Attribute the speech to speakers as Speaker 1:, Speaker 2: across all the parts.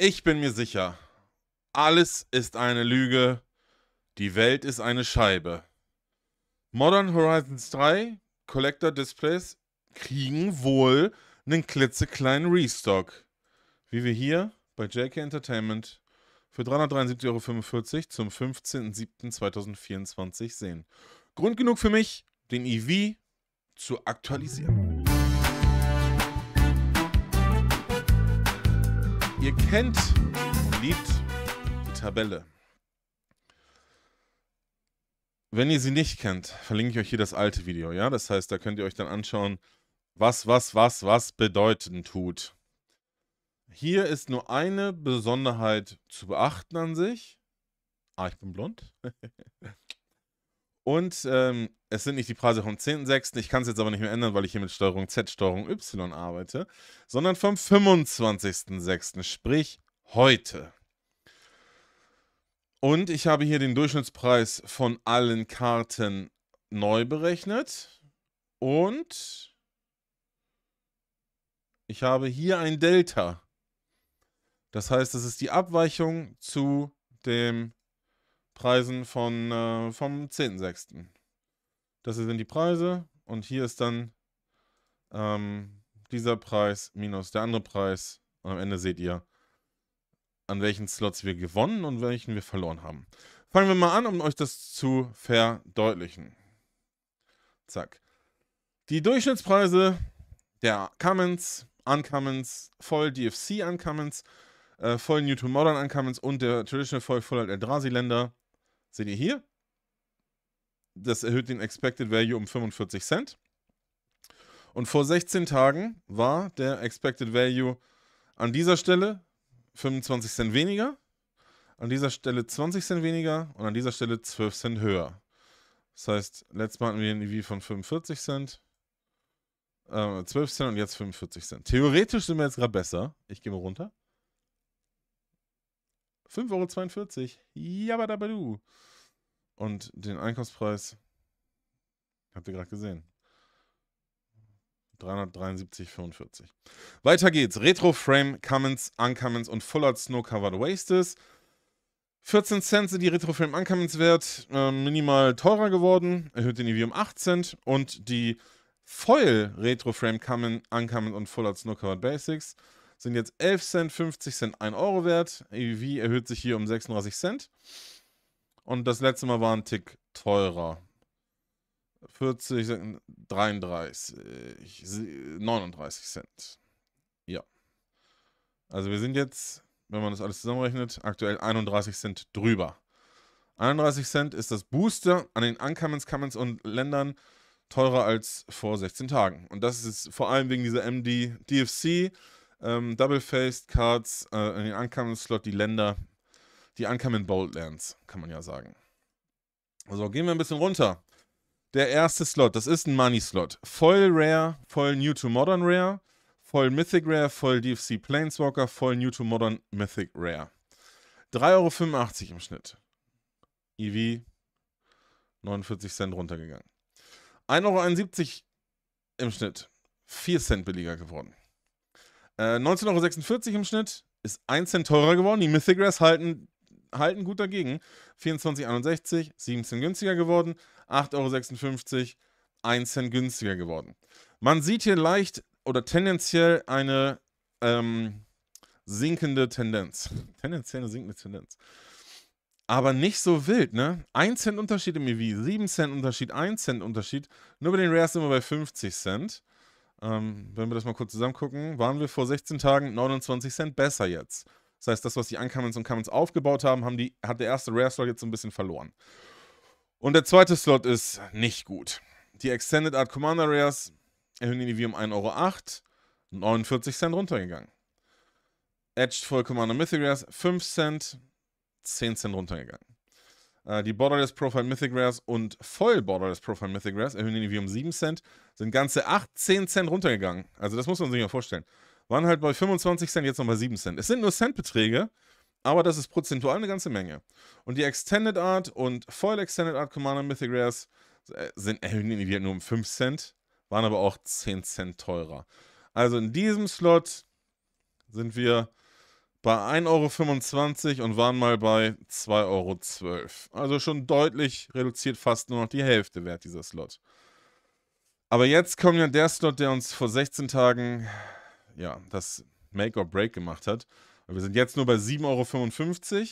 Speaker 1: Ich bin mir sicher, alles ist eine Lüge, die Welt ist eine Scheibe. Modern Horizons 3 Collector Displays kriegen wohl einen klitzekleinen Restock. Wie wir hier bei JK Entertainment für 373,45 Euro zum 15.07.2024 sehen. Grund genug für mich, den EV zu aktualisieren. Ihr kennt und liebt die Tabelle. Wenn ihr sie nicht kennt, verlinke ich euch hier das alte Video. Ja, das heißt, da könnt ihr euch dann anschauen, was, was, was, was bedeuten tut. Hier ist nur eine Besonderheit zu beachten an sich. Ah, ich bin blond. Und ähm, es sind nicht die Preise vom 10.06., ich kann es jetzt aber nicht mehr ändern, weil ich hier mit Steuerung Z, Steuerung Y arbeite, sondern vom 25.06., sprich heute. Und ich habe hier den Durchschnittspreis von allen Karten neu berechnet und ich habe hier ein Delta. Das heißt, das ist die Abweichung zu den Preisen von, äh, vom 10.06. Das sind die Preise und hier ist dann ähm, dieser Preis minus der andere Preis. Und am Ende seht ihr, an welchen Slots wir gewonnen und welchen wir verloren haben. Fangen wir mal an, um euch das zu verdeutlichen. Zack. Die Durchschnittspreise der Cummins, Uncummins, Voll DFC Uncummins, äh, Voll New to Modern Uncummins und der Traditional Voll Full Eldrazi Länder seht ihr hier das erhöht den Expected Value um 45 Cent. Und vor 16 Tagen war der Expected Value an dieser Stelle 25 Cent weniger, an dieser Stelle 20 Cent weniger und an dieser Stelle 12 Cent höher. Das heißt, letztes Mal hatten wir ein EV von 45 Cent, äh, 12 Cent und jetzt 45 Cent. Theoretisch sind wir jetzt gerade besser. Ich gehe mal runter. 5,42 Euro. Jabba dabba du. Und den Einkaufspreis habt ihr gerade gesehen. 373,45. Weiter geht's. Retro Frame Cummins, Uncummins und Full Art Snow Covered Wastes. 14 Cent sind die Retro Frame Uncummins wert, äh, minimal teurer geworden, erhöht den EV um 8 Cent und die Foil Retro Frame Cummins, Uncummins und Full Art Snow Covered Basics sind jetzt 11 Cent, 50 Cent, 1 Euro wert. EV erhöht sich hier um 36 Cent. Und das letzte Mal war ein Tick teurer. 40, 33, 39 Cent. Ja. Also wir sind jetzt, wenn man das alles zusammenrechnet, aktuell 31 Cent drüber. 31 Cent ist das Booster an den Uncommons, Commons und Ländern teurer als vor 16 Tagen. Und das ist vor allem wegen dieser MD, DFC, ähm, Double-Faced Cards, äh, in den Uncommons-Slot die Länder die Uncommon Boldlands, kann man ja sagen. Also gehen wir ein bisschen runter. Der erste Slot, das ist ein Money-Slot. Voll Rare, voll New to Modern Rare, voll Mythic Rare, voll DFC Planeswalker, voll New to Modern Mythic Rare. 3,85 Euro im Schnitt. EV 49 Cent runtergegangen. 1,71 Euro im Schnitt. 4 Cent billiger geworden. Äh, 19,46 Euro im Schnitt. Ist 1 Cent teurer geworden. Die Mythic Rares halten halten gut dagegen. 24,61, 7 Cent günstiger geworden. 8,56 Euro, 1 Cent günstiger geworden. Man sieht hier leicht oder tendenziell eine ähm, sinkende Tendenz. Tendenziell eine sinkende Tendenz. Aber nicht so wild, ne? 1 Cent Unterschied im EV, 7 Cent Unterschied, 1 Cent Unterschied. Nur bei den Rares sind wir bei 50 Cent. Ähm, wenn wir das mal kurz zusammen gucken, waren wir vor 16 Tagen 29 Cent besser jetzt. Das heißt, das, was die Uncommons und Commons aufgebaut haben, haben die, hat der erste Rare-Slot jetzt so ein bisschen verloren. Und der zweite Slot ist nicht gut. Die Extended Art Commander Rares erhöhen die wie um 1,08 Euro, 49 Cent runtergegangen. Edged Full Commander Mythic Rares 5 Cent, 10 Cent runtergegangen. Äh, die Borderless Profile Mythic Rares und voll Borderless Profile Mythic Rares erhöhen die wie um 7 Cent, sind ganze 18 Cent runtergegangen. Also das muss man sich mal vorstellen waren halt bei 25 Cent, jetzt noch bei 7 Cent. Es sind nur Centbeträge, aber das ist prozentual eine ganze Menge. Und die Extended Art und Foil Extended Art Commander Mythic Rares äh, sind äh, erhöhen die nur um 5 Cent, waren aber auch 10 Cent teurer. Also in diesem Slot sind wir bei 1,25 Euro und waren mal bei 2,12 Euro. Also schon deutlich reduziert, fast nur noch die Hälfte wert dieser Slot. Aber jetzt kommt ja der Slot, der uns vor 16 Tagen ja, das Make or Break gemacht hat. wir sind jetzt nur bei 7,55 Euro.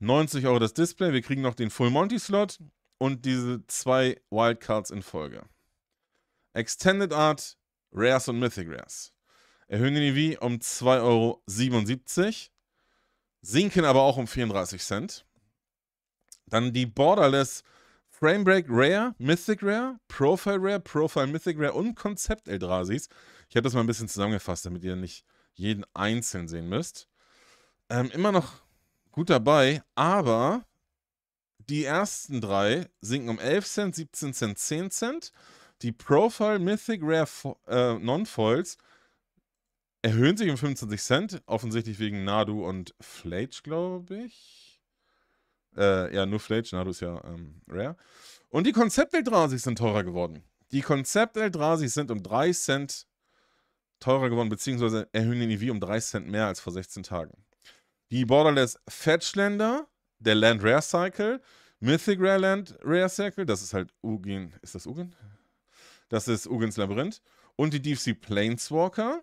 Speaker 1: 90 Euro das Display. Wir kriegen noch den Full Monty Slot und diese zwei Wildcards in Folge. Extended Art, Rares und Mythic Rares. Erhöhen den EV um 2,77 Euro. Sinken aber auch um 34 Cent. Dann die Borderless Framebreak Rare, Mythic Rare, Profile Rare, Profile Mythic Rare und Konzept Eldrasis ich habe das mal ein bisschen zusammengefasst, damit ihr nicht jeden einzeln sehen müsst. Ähm, immer noch gut dabei, aber die ersten drei sinken um 11 Cent, 17 Cent, 10 Cent. Die Profile Mythic Rare äh, Non-Foils erhöhen sich um 25 Cent, offensichtlich wegen Nadu und Flage, glaube ich. Äh, ja, nur Flage, Nadu ist ja ähm, rare. Und die Konzept-Eldrasis sind teurer geworden. Die Konzept-Eldrasis sind um 3 Cent teurer geworden, beziehungsweise erhöhen den EV um 3 Cent mehr als vor 16 Tagen. Die Borderless Fetchländer, der Land Rare Cycle, Mythic Rare Land Rare Cycle, das ist halt Ugin, ist das Ugin? Das ist Ugins Labyrinth. Und die Deep Sea Planeswalker,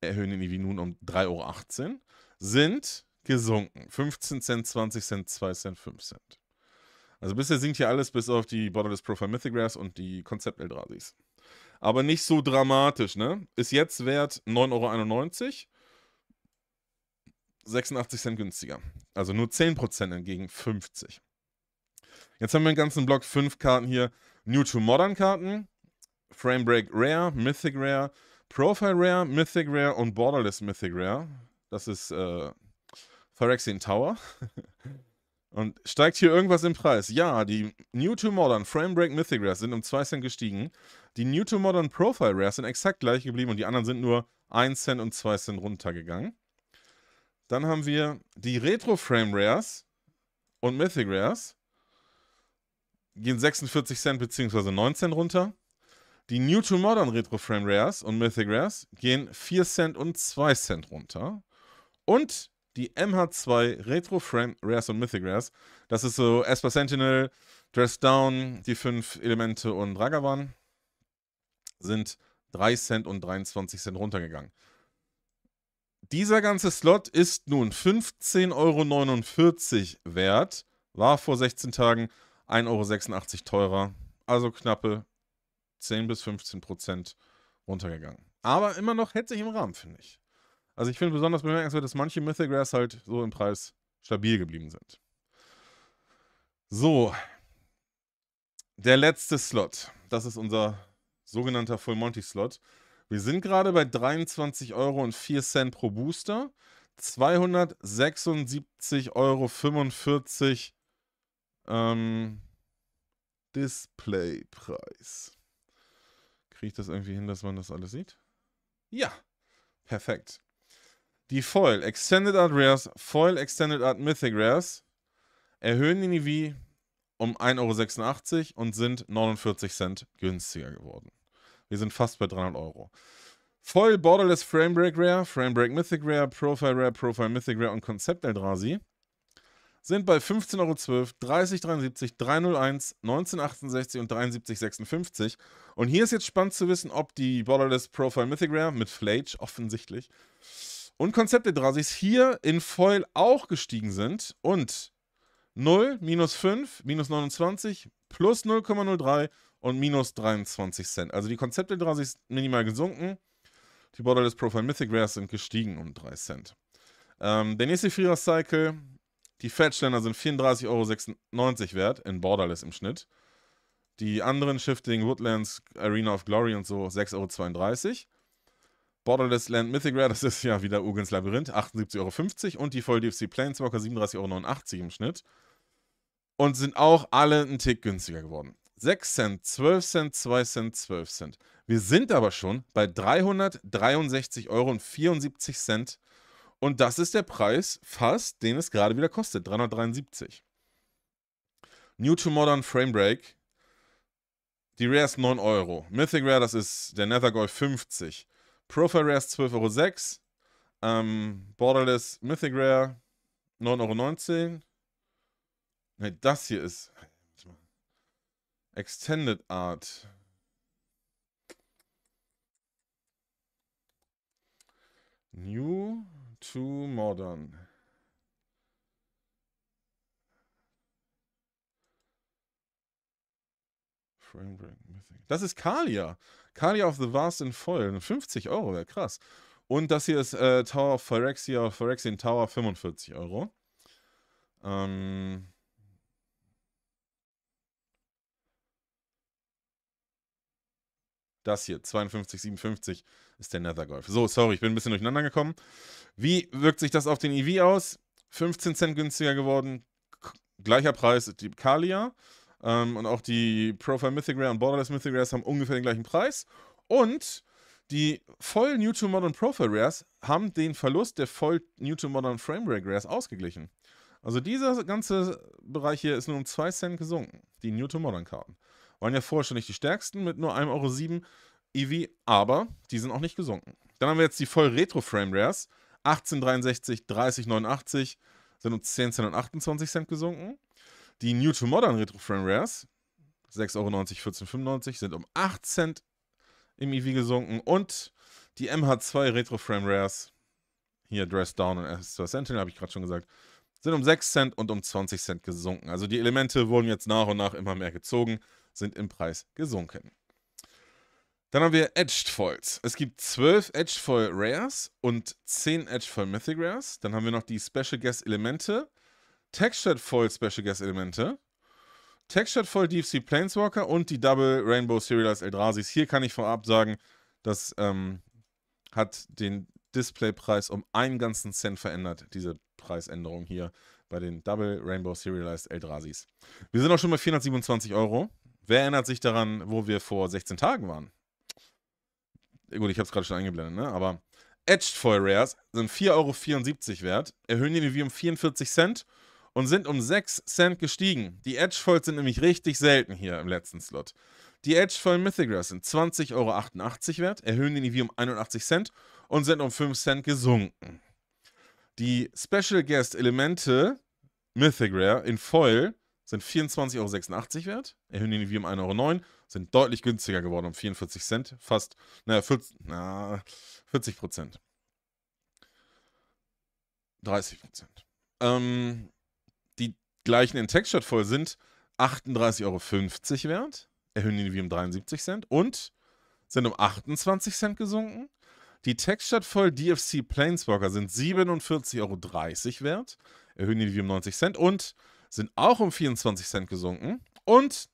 Speaker 1: erhöhen den EV nun um 3,18 Euro, sind gesunken. 15 Cent, 20 Cent, 2 Cent, 5 Cent. Also bisher sinkt hier alles bis auf die Borderless Profile Mythic Rares und die Konzept Eldrasis aber nicht so dramatisch, ne? Ist jetzt wert 9,91 Euro. 86 Cent günstiger. Also nur 10% entgegen 50. Jetzt haben wir einen ganzen Block 5 Karten hier. New to Modern Karten. Framebreak Rare, Mythic Rare, Profile Rare, Mythic Rare und Borderless Mythic Rare. Das ist äh, Phyrexian Tower. Und steigt hier irgendwas im Preis? Ja, die New to Modern Framebreak Mythic Rares sind um 2 Cent gestiegen. Die New to Modern Profile Rares sind exakt gleich geblieben und die anderen sind nur 1 Cent und 2 Cent runtergegangen. Dann haben wir die Retro Frame Rares und Mythic Rares. Gehen 46 Cent bzw. 9 Cent runter. Die New to Modern Retro Frame Rares und Mythic Rares gehen 4 Cent und 2 Cent runter. Und die MH2 Retro Frame Rares und Mythic Rares. Das ist so Esper Sentinel, Dressed Down, die fünf Elemente und Ragavan sind 3 Cent und 23 Cent runtergegangen. Dieser ganze Slot ist nun 15,49 Euro wert, war vor 16 Tagen 1,86 Euro teurer, also knappe 10 bis 15 Prozent runtergegangen. Aber immer noch hätte sich im Rahmen, finde ich. Also ich finde besonders bemerkenswert, dass manche Mythic halt so im Preis stabil geblieben sind. So. Der letzte Slot. Das ist unser sogenannter Full Monty Slot. Wir sind gerade bei 23,04 Euro pro Booster. 276,45 Euro ähm, Displaypreis. Kriege ich das irgendwie hin, dass man das alles sieht? Ja, perfekt. Die Foil Extended Art Rares, Foil Extended Art Mythic Rares erhöhen den EV um 1,86 Euro und sind 49 Cent günstiger geworden. Wir sind fast bei 300 Euro. Foil Borderless Framebreak Rare, Framebreak Mythic Rare, Profile Rare, Profile Mythic Rare und Konzept Eldrazi sind bei 15,12 Euro, 30,73, 301, 1968 und 73,56. Und hier ist jetzt spannend zu wissen, ob die Borderless Profile Mythic Rare mit Flage offensichtlich und Konzepte Drasis hier in Foil auch gestiegen sind und 0, minus 5, minus 29, plus 0,03 und minus 23 Cent. Also die Konzepte Drasis minimal gesunken, die Borderless Profile Mythic Rares sind gestiegen um 3 Cent. Ähm, der nächste Free Cycle, die Fetchländer sind 34,96 Euro wert in Borderless im Schnitt. Die anderen Shifting, Woodlands, Arena of Glory und so 6,32 Euro. Borderless Land Mythic Rare, das ist ja wieder Ugens Labyrinth, 78,50 Euro. Und die Voll DFC Planeswalker, 37,89 Euro im Schnitt. Und sind auch alle einen Tick günstiger geworden. 6 Cent, 12 Cent, 2 Cent, 12 Cent. Wir sind aber schon bei 363,74 Euro. Und das ist der Preis fast, den es gerade wieder kostet, 373. New to Modern Frame Break. Die Rare ist 9 Euro. Mythic Rare, das ist der Nethergold 50. Profile Rares 12,06 Euro. Ähm, Borderless Mythic Rare 9,19 Euro. Ne, das hier ist. Extended Art. New to Modern. Das ist Kalia. Carly of the Vast in Foil, 50 Euro, wäre krass. Und das hier ist äh, Tower of Phyrexia, Phyrexian Tower, 45 Euro. Ähm. Das hier, 52,57 ist der Nether Golf. So, sorry, ich bin ein bisschen durcheinander gekommen. Wie wirkt sich das auf den EV aus? 15 Cent günstiger geworden, gleicher Preis die Kalia. Ähm, und auch die Profile Mythic Rare und Borderless Mythic Rares haben ungefähr den gleichen Preis. Und die voll New to Modern Profile Rares haben den Verlust der voll New to Modern Framework Rares ausgeglichen. Also dieser ganze Bereich hier ist nur um 2 Cent gesunken. Die New to Modern Karten. Waren ja vorher schon nicht die stärksten mit nur 1,07 Euro EV, e aber die sind auch nicht gesunken. Dann haben wir jetzt die voll Retro Frame Rares. 1863, 3089 sind um 10 Cent und 28 Cent gesunken. Die New to Modern Retro Frame Rares, 6,90 Euro, 14,95 sind um 8 Cent im EV gesunken. Und die MH2 Retro Frame Rares, hier Dress Down und S2 Sentinel, habe ich gerade schon gesagt, sind um 6 Cent und um 20 Cent gesunken. Also die Elemente wurden jetzt nach und nach immer mehr gezogen, sind im Preis gesunken. Dann haben wir Edged Foils. Es gibt 12 Edged Foil Rares und 10 Edged Foil Mythic Rares. Dann haben wir noch die Special Guest Elemente, Textured Foil Special Guest Elemente, Textured Foil Deep Sea Planeswalker und die Double Rainbow Serialized Eldrasis. Hier kann ich vorab sagen, das ähm, hat den Displaypreis um einen ganzen Cent verändert, diese Preisänderung hier bei den Double Rainbow Serialized Eldrasis. Wir sind auch schon bei 427 Euro. Wer erinnert sich daran, wo wir vor 16 Tagen waren? Gut, ich habe es gerade schon eingeblendet, ne? aber Edged Foil Rares sind 4,74 Euro wert, erhöhen die wir um 44 Cent und sind um 6 Cent gestiegen. Die Edge Foils sind nämlich richtig selten hier im letzten Slot. Die Edge Foil Mythigras sind 20,88 Euro wert, erhöhen den IV um 81 Cent und sind um 5 Cent gesunken. Die Special Guest Elemente Mythigras in Foil sind 24,86 Euro wert, erhöhen den IV um 1,09 Euro, sind deutlich günstiger geworden um 44 Cent, fast, naja, 40, na, 40 Prozent. 30 Prozent. Ähm, gleich einen Textshot voll sind, 38,50 Euro wert. Erhöhen die wie um 73 Cent. Und sind um 28 Cent gesunken. Die Textshot voll DFC Planeswalker sind 47,30 Euro wert. Erhöhen die wie um 90 Cent. Und sind auch um 24 Cent gesunken. Und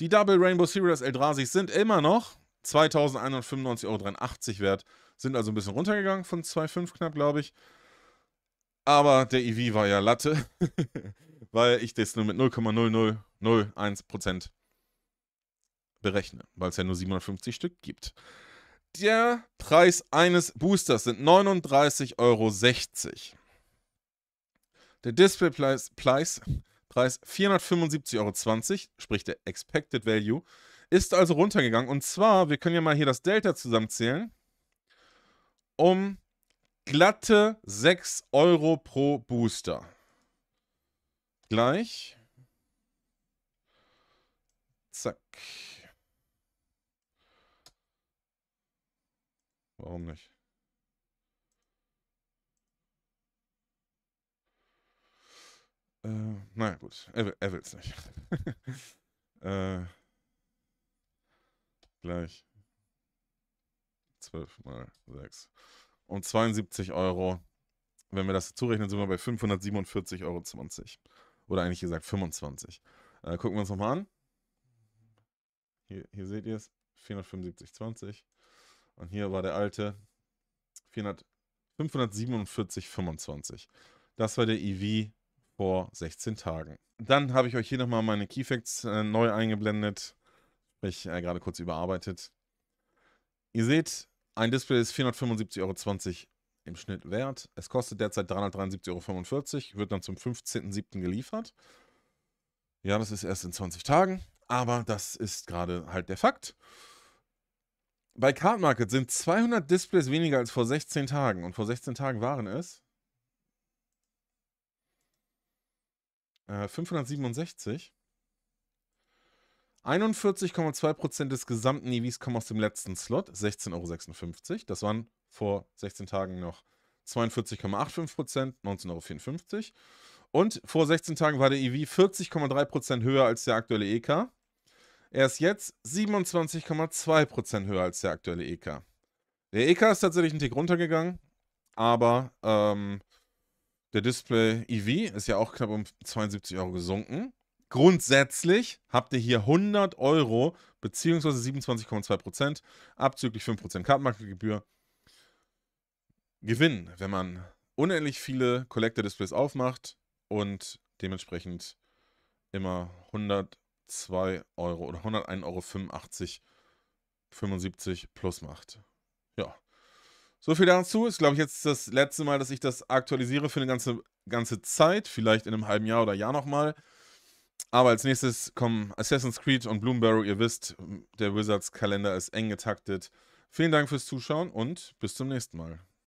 Speaker 1: die Double Rainbow Series Eldrasis sind immer noch 2195,83 Euro wert. Sind also ein bisschen runtergegangen von 2,5 knapp, glaube ich. Aber der EV war ja Latte. weil ich das nur mit 0,0001% berechne, weil es ja nur 750 Stück gibt. Der Preis eines Boosters sind 39,60 Euro. Der Displaypreis Preis 475,20 Euro, sprich der Expected Value, ist also runtergegangen. Und zwar, wir können ja mal hier das Delta zusammenzählen, um glatte 6 Euro pro Booster gleich. Zack. Warum nicht? Äh, naja, gut. Er, will, er will's nicht. äh, gleich. 12 mal 6. Und 72 Euro. Wenn wir das zurechnen, sind wir bei 547,20 Euro. Oder eigentlich gesagt 25. Äh, gucken wir uns nochmal an. Hier, hier seht ihr es. 475,20. Und hier war der alte 547,25. Das war der EV vor 16 Tagen. Dann habe ich euch hier nochmal meine Keyfacts äh, neu eingeblendet. Sprich, äh, gerade kurz überarbeitet. Ihr seht, ein Display ist 475,20 Euro im Schnitt wert. Es kostet derzeit 373,45 Euro, wird dann zum 15.07. geliefert. Ja, das ist erst in 20 Tagen, aber das ist gerade halt der Fakt. Bei Card Market sind 200 Displays weniger als vor 16 Tagen und vor 16 Tagen waren es 567. Äh, 41,2% des gesamten EVs kommen aus dem letzten Slot, 16,56 Euro. Das waren vor 16 Tagen noch 42,85 Prozent, 19,54 Euro. Und vor 16 Tagen war der EV 40,3 Prozent höher als der aktuelle EK. Er ist jetzt 27,2 Prozent höher als der aktuelle EK. Der EK ist tatsächlich einen Tick runtergegangen, aber ähm, der Display EV ist ja auch knapp um 72 Euro gesunken. Grundsätzlich habt ihr hier 100 Euro bzw. 27,2% Prozent abzüglich 5% Prozent Kartenmarktgebühr Gewinn, wenn man unendlich viele Collector Displays aufmacht und dementsprechend immer 102 Euro oder 101,85 Euro 75 plus macht. Ja. So viel dazu. Ist, glaube ich, jetzt das letzte Mal, dass ich das aktualisiere für eine ganze, ganze Zeit. Vielleicht in einem halben Jahr oder Jahr nochmal. Aber als nächstes kommen Assassin's Creed und Bloomberry. Ihr wisst, der Wizards Kalender ist eng getaktet. Vielen Dank fürs Zuschauen und bis zum nächsten Mal.